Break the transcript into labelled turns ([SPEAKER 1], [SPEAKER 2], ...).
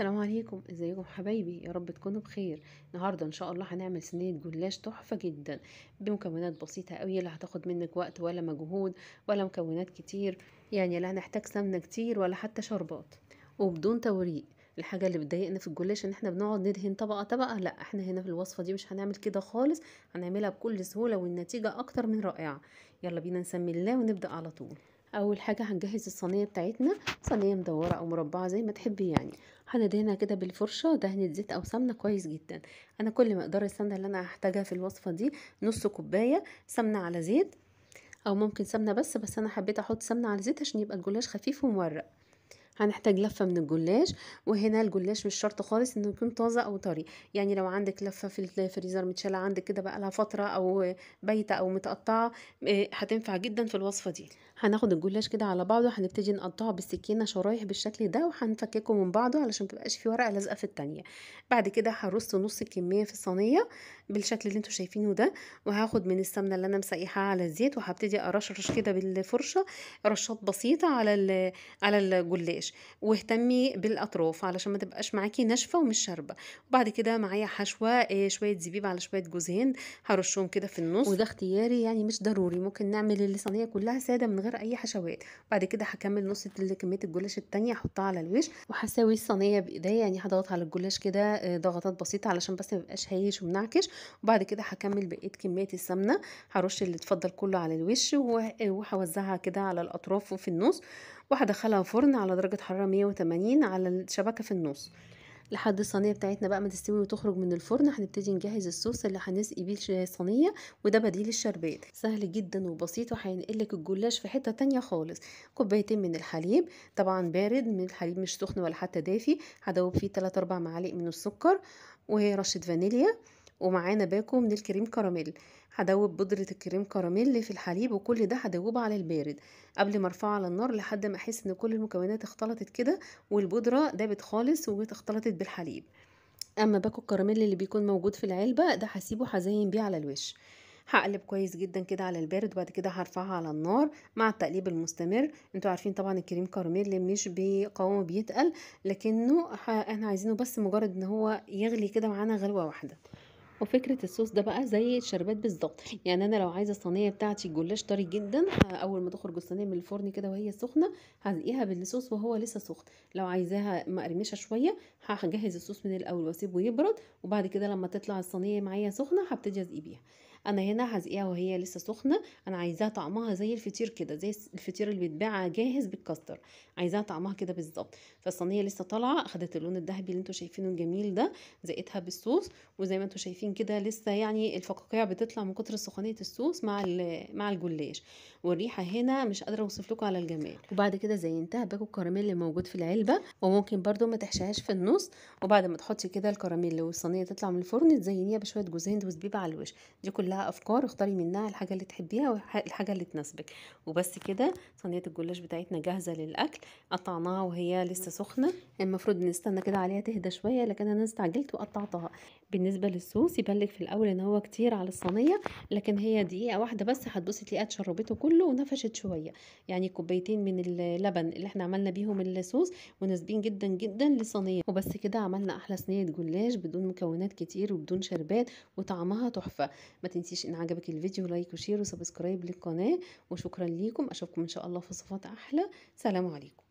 [SPEAKER 1] السلام عليكم ازيكم حبايبي يا رب تكونوا بخير النهارده ان شاء الله هنعمل صينيه جلاش تحفه جدا بمكونات بسيطه قوي لا هتاخد منك وقت ولا مجهود ولا مكونات كتير يعني لا هنحتاج سمنه كتير ولا حتى شربات وبدون توريق الحاجه اللي بتضايقنا في الجلاش ان احنا بنقعد ندهن طبقه طبقه لا احنا هنا في الوصفه دي مش هنعمل كده خالص هنعملها بكل سهوله والنتيجه اكتر من رائعه يلا بينا نسمي الله ونبدا على طول اول حاجه هنجهز الصينيه بتاعتنا صينيه مدوره او مربعه زي ما تحبي يعني هندهنها كده بالفرشه دهنه زيت او سمنه كويس جدا انا كل مقدار السمنه اللي انا هحتاجها في الوصفه دي نص كوبايه سمنه على زيت او ممكن سمنه بس بس انا حبيت احط سمنه على زيت عشان يبقى الجلاش خفيف ومورق هنحتاج لفه من الجلاش وهنا الجلاش مش شرط خالص انه يكون طازه او طري يعني لو عندك لفه في الفريزر متشاله عندك كده بقى لها فتره او بايته او متقطعه آه، هتنفع جدا في الوصفه دي هناخد الجلاش كده على بعضه هنبتدي نقطعه بالسكينه شرايح بالشكل ده وهنفككه من بعضه علشان متبقاش في ورقه لازقه في التانيه بعد كده هرص نص الكميه في الصينيه بالشكل اللي انتوا شايفينه ده وهاخد من السمنه اللي انا مسيحاها على الزيت وهبتدي ارشرش كده بالفرشه رشات بسيطه على على الجلاش الثلج واهتمي بالاطراف علشان ما تبقاش معاكي ناشفه ومش شاربه وبعد كده معايا حشوه آه، شويه زبيب على شويه جوز هند هرشهم كده في النص وده اختياري يعني مش ضروري ممكن نعمل الصينيه كلها ساده من غير اي حشوات بعد كده هكمل نص كميه الجلاش التانية احطها على الوش وهساوي الصينيه بايديا يعني هضغط على الجلاش كده آه، ضغطات بسيطه علشان بس ما يبقاش هايش ومنعكش وبعد كده هكمل بقيه كميه السمنه هرش اللي اتفضل كله على الوش وهوزعها كده على الاطراف وفي النص وهدخلها فرن على درجة حرارة 180 على الشبكة في النص لحد الصينيه بتاعتنا بقى ما تستوي وتخرج من الفرن هنبتدي نجهز الصوص اللي هنسقي بيه الصينيه وده بديل الشربات سهل جدا وبسيط وهينقلك الجلاش في حته تانية خالص كوبايتين من الحليب طبعا بارد من الحليب مش سخن ولا حتى دافي هدوب فيه 3 4 معالق من السكر ورشه فانيليا ومعانا باكو من الكريم كراميل هدوب بودرة الكريم كراميل في الحليب وكل ده هدوبه على البارد قبل ما ارفعه على النار لحد ما احس ان كل المكونات اختلطت كده والبودرة دابت خالص واختلطت بالحليب اما باكو الكراميل اللي بيكون موجود في العلبة ده هسيبه هزين بيه على الوش هقلب كويس جدا كده على البارد وبعد كده هرفعها على النار مع التقليب المستمر انتوا عارفين طبعا الكريم كراميل مش بيقاومه بيتقل لكنه احنا عايزينه بس مجرد ان هو يغلي كده معانا غلوه واحده وفكره الصوص ده بقى زي الشربات بالظبط يعني انا لو عايزه الصينيه بتاعتي الجلاش طري جدا اول ما تخرج الصينيه من الفرن كده وهي سخنه هزقيها بالصوص وهو لسه سخن لو عايزاها مقرمشه شويه هجهز الصوص من الاول واسيبه يبرد وبعد كده لما تطلع الصينيه معايا سخنه هبتدي ازقي بيها انا هنا هزقيها وهي لسه سخنه انا عايزاها طعمها زي الفطير كده زي الفطير اللي بيتباع جاهز بالكاستر عايزاها طعمها كده بالظبط فالصينيه لسه طالعه اخدت اللون الذهبي اللي انتوا شايفينه الجميل ده زقتها بالصوص وزي ما انتوا شايفين كده لسه يعني الفقاقيع بتطلع من كتر سخونيه الصوص مع مع الجلاش والريحه هنا مش قادره اوصف لكم على الجمال وبعد كده زينتها باكو الكراميل اللي موجود في العلبه وممكن برده ما تحشيهاش في النص وبعد ما تحطي كده الكراميل والصينيه تطلع من الفرن تزينيها بشويه جوز هند وزبيب على الوش دي كل لها افكار اختاري منها الحاجه اللي تحبيها والحاجه اللي تناسبك وبس كده صينيه الجلاش بتاعتنا جاهزه للاكل قطعناها وهي لسه سخنه المفروض نستنى كده عليها تهدى شويه لكن انا استعجلت وقطعتها بالنسبه للصوص يبلغ في الاول ان هو كتير على الصينيه لكن هي دقيقه واحده بس هتبصي تلاقيها اتشربته كله ونفشت شويه يعني كوبايتين من اللبن اللي احنا عملنا بيهم الصوص مناسبين جدا جدا للصينيه وبس كده عملنا احلى صينيه جلاش بدون مكونات كتير وبدون شربات وطعمها تحفه ما تنسيش ان عجبك الفيديو لايك وشير وسبسكرايب للقناه وشكرا ليكم اشوفكم ان شاء الله في صفات احلى سلام عليكم